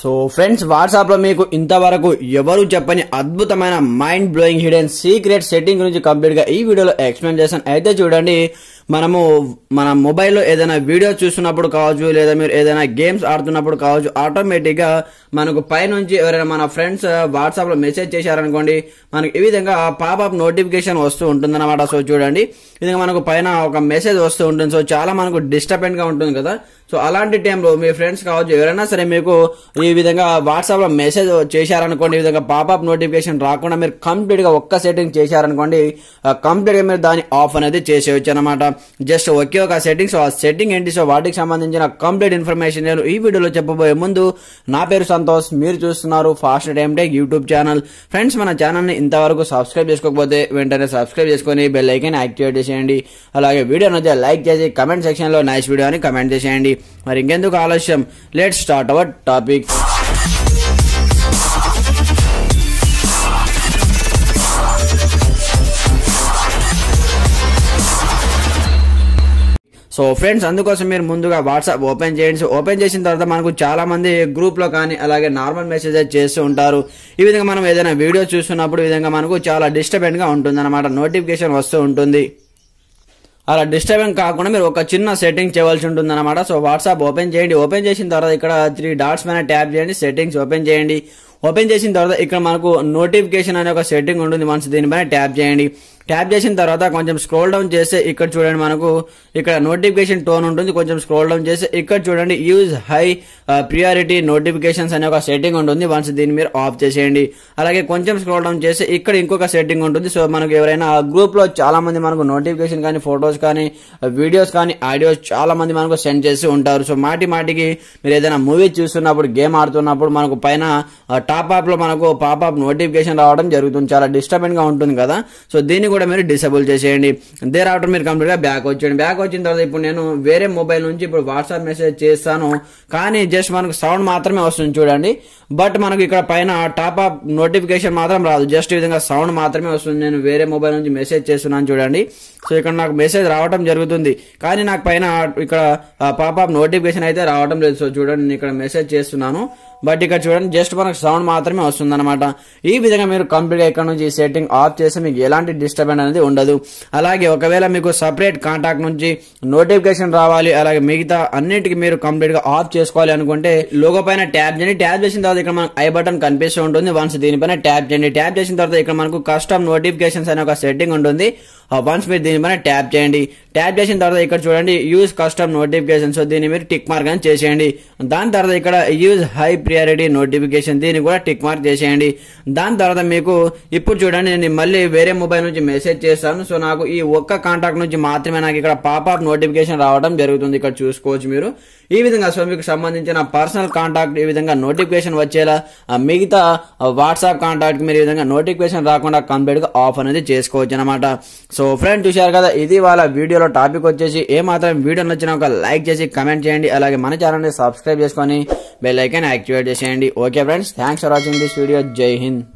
so friends వాట్సాప్లో మీకు ఇంతవరకు ఎవరు చెప్పని అద్భుతమైన mind blowing hidden secret setting గురించి కంప్లీట్గా ఈ వీడియోలో ఎక్స్ప్లెయిన్ చేశాను అయితే చూడండి మనము మన మొబైల్లో ఏదైనా వీడియో చూస్తున్నప్పుడు కావచ్చు లేదా మీరు ఏదైనా గేమ్స్ ఆడుతున్నప్పుడు కావచ్చు ఆటోమేటిక్గా మనకు పైనుంచి ఎవరైనా మన ఫ్రెండ్స్ వాట్సాప్లో మెసేజ్ చేశారనుకోండి మనకు ఈ విధంగా పాపప్ నోటిఫికేషన్ వస్తూ ఉంటుందన్నమాట సో చూడండి ఇది మనకు పైన ఒక మెసేజ్ వస్తూ ఉంటుంది సో చాలా మనకు డిస్టర్బెంట్గా ఉంటుంది కదా సో అలాంటి టైంలో మీ ఫ్రెండ్స్ కావచ్చు ఎవరైనా సరే మీకు ఈ విధంగా వాట్సాప్లో మెసేజ్ చేశారనుకోండి ఈ విధంగా పాపప్ నోటిఫికేషన్ రాకుండా మీరు కంప్లీట్గా ఒక్క సెట్టింగ్ చేశారనుకోండి కంప్లీట్గా మీరు దాన్ని ఆఫ్ అనేది చేసేయచ్చు అనమాట జస్ట్ ఒకే ఒక సెట్టింగ్ సో ఆ సెట్టింగ్ ఏంటి సో వాటికి సంబంధించిన కంప్లీట్ ఇన్ఫర్మేషన్ నేను ఈ వీడియోలో చెప్పబోయే ముందు నా పేరు సంతోష్ మీరు చూస్తున్నారు fast time tech YouTube channel friends మన ఛానల్ని ఇంతవరకు సబ్స్క్రైబ్ చేసుకోకపోతే వెంటనే సబ్స్క్రైబ్ చేసుకొని బెల్ ఐకన్ యాక్టివేట్ చేసేయండి అలాగే వీడియో నచ్చే లైక్ చేసి కమెంట్ సెక్షన్లో నైస్ వీడియో అని కమెంట్ చేసేయండి మరి ఇంకెందుకు ఆలస్యం let start our topic so friends అందుకోసం మీరు ముందుగా వాట్సాప్ ఓపెన్ చేయండి ఓపెన్ చేసిన తర్వాత మనకు చాలా మంది గ్రూప్లో కానీ అలాగే నార్మల్ మెసేజ్ చేస్తూ ఉంటారు ఈ విధంగా మనం ఏదైనా వీడియో చూస్తున్నప్పుడు ఈ విధంగా మనకు చాలా గా ఉంటుంది అనమాట నోటిఫికేషన్ వస్తూ ఉంటుంది అలా డిస్టర్బెన్స్ కాకుండా మీరు ఒక చిన్న సెట్టింగ్ చేయవలసి ఉంటుంది అనమాట సో వాట్సాప్ ఓపెన్ చేయండి ఓపెన్ చేసిన తర్వాత ఇక్కడ త్రీ డాట్స్ మీద ట్యాప్ చేయండి సెట్టింగ్స్ ఓపెన్ చేయండి ఓపెన్ చేసిన తర్వాత ఇక్కడ మనకు నోటిఫికేషన్ అనే ఒక సెట్టింగ్ ఉంటుంది మనసు దీనిపైన ట్యాప్ చేయండి ట్యాప్ చేసిన తర్వాత కొంచెం స్క్రోల్ డౌన్ చేస్తే ఇక్కడ చూడండి మనకు ఇక్కడ నోటిఫికేషన్ టోన్ ఉంటుంది కొంచెం స్క్రోల్ డౌన్ చేస్తే ఇక్కడ చూడండి యూజ్ హై ప్రియారిటీ నోటిఫికేషన్స్ అనే ఒక సెట్టింగ్ ఉంటుంది వన్స్ దీన్ని మీరు ఆఫ్ చేసేయండి అలాగే కొంచెం స్క్రోల్ డౌన్ చేస్తే ఇక్కడ ఇంకొక సెట్టింగ్ ఉంటుంది సో మనకు ఎవరైనా ఆ గ్రూప్ లో చాలా మంది మనకు నోటిఫికేషన్ కానీ ఫొటోస్ కానీ వీడియోస్ కానీ ఆడియోస్ చాలా మంది మనకు సెండ్ చేసి ఉంటారు సో మాటి మాటికి మీరు ఏదైనా మూవీ చూస్తున్నప్పుడు గేమ్ ఆడుతున్నప్పుడు మనకు పైన టాప్ ఆప్ లో మనకు పాప్ అప్ నోటిఫికేషన్ రావడం జరుగుతుంది చాలా డిస్టర్బెంట్ గా ఉంటుంది కదా సో దీన్ని కూడా మీరు డిసేబుల్ చేసేయండి దేర్ ఆఫ్టర్ మీరు కంప్లీట్గా బ్యాక్ వచ్చేయండి బ్యాక్ వచ్చిన తర్వాత ఇప్పుడు నేను వేరే మొబైల్ నుంచి ఇప్పుడు వాట్సాప్ మెసేజ్ చేస్తాను కానీ జస్ట్ మనకు సౌండ్ మాత్రమే వస్తుంది చూడండి బట్ మనకు ఇక్కడ పైన టాప్ అప్ నోటిఫికేషన్ మాత్రం రాదు జస్ట్ ఈ విధంగా సౌండ్ మాత్రమే వస్తుంది నేను వేరే మొబైల్ నుంచి మెసేజ్ చేస్తున్నాను చూడండి సో ఇక్కడ నాకు మెసేజ్ రావడం జరుగుతుంది కానీ నాకు పైన ఇక్కడ పాప నోటిఫికేషన్ అయితే రావడం లేదు సో చూడండి నేను ఇక్కడ మెసేజ్ చేస్తున్నాను బట్ ఇక్కడ చూడండి జస్ట్ మనకు సౌండ్ మాత్రమే వస్తుంది అనమాట ఈ విధంగా మీరు కంప్లీట్ ఇక్కడ నుంచి ఈ సెట్టింగ్ ఆఫ్ చేస్తే మీకు ఎలాంటి డిస్టర్బెన్స్ అనేది ఉండదు అలాగే ఒకవేళ మీకు సపరేట్ కాంటాక్ట్ నుంచి నోటిఫికేషన్ రావాలి అలాగే మిగతా అన్నిటికీ మీరు కంప్లీట్ గా ఆఫ్ చేసుకోవాలి అనుకుంటే లోగో పైన ట్యాప్ చేయండి ట్యాప్ చేసిన తర్వాత ఇక్కడ మనకు ఐ బటన్ కనిపిస్తూ ఉంటుంది వన్స్ దీనిపైన ట్యాప్ చేయండి ట్యాప్ చేసిన తర్వాత ఇక్కడ మనకు కస్టమ్ నోటిఫికేషన్స్ అనే ఒక సెట్టింగ్ ఉంటుంది వన్స్ uh, మీరు దీనిపైన ట్యాప్ చేయండి ట్యాప్ చేసిన తర్వాత ఇక్కడ చూడండి యూజ్ కస్టమ్ నోటిఫికేషన్స్ దీన్ని మీరు టిక్ మార్క్ అని చేసేయండి దాని తర్వాత ఇక్కడ యూజ్ హైప్ ప్రియారిటీ నోటిఫికేషన్ దీన్ని కూడా టిక్ మార్క్ చేసేయండి దాని తర్వాత మీకు ఇప్పుడు చూడండి నేను మళ్ళీ వేరే మొబైల్ నుంచి మెసేజ్ చేస్తాను సో నాకు ఈ ఒక్క కాంటాక్ట్ నుంచి మాత్రమే నాకు ఇక్కడ పాపప్ నోటిఫికేషన్ రావడం జరుగుతుంది ఇక్కడ చూసుకోవచ్చు మీరు ఈ విధంగా సో మీకు సంబంధించిన పర్సనల్ కాంటాక్ట్ ఈ విధంగా నోటిఫికేషన్ వచ్చేలా మిగతా వాట్సాప్ కాంటాక్ట్ మీరు ఈ విధంగా నోటిఫికేషన్ రాకుండా కంప్లీట్గా ఆఫ్ అనేది చేసుకోవచ్చు అనమాట సో ఫ్రెండ్ చూశారు కదా ఇది వాళ్ళ వీడియోలో టాపిక్ వచ్చేసి ఏ మాత్రం వీడియో నచ్చిన ఒక లైక్ చేసి కమెంట్ చేయండి అలాగే మన ని సబ్స్క్రైబ్ చేసుకొని బెల్ ఐకాన్ యాక్టివేట్ చేసేయండి okay friends thanks for watching this video జై హింద్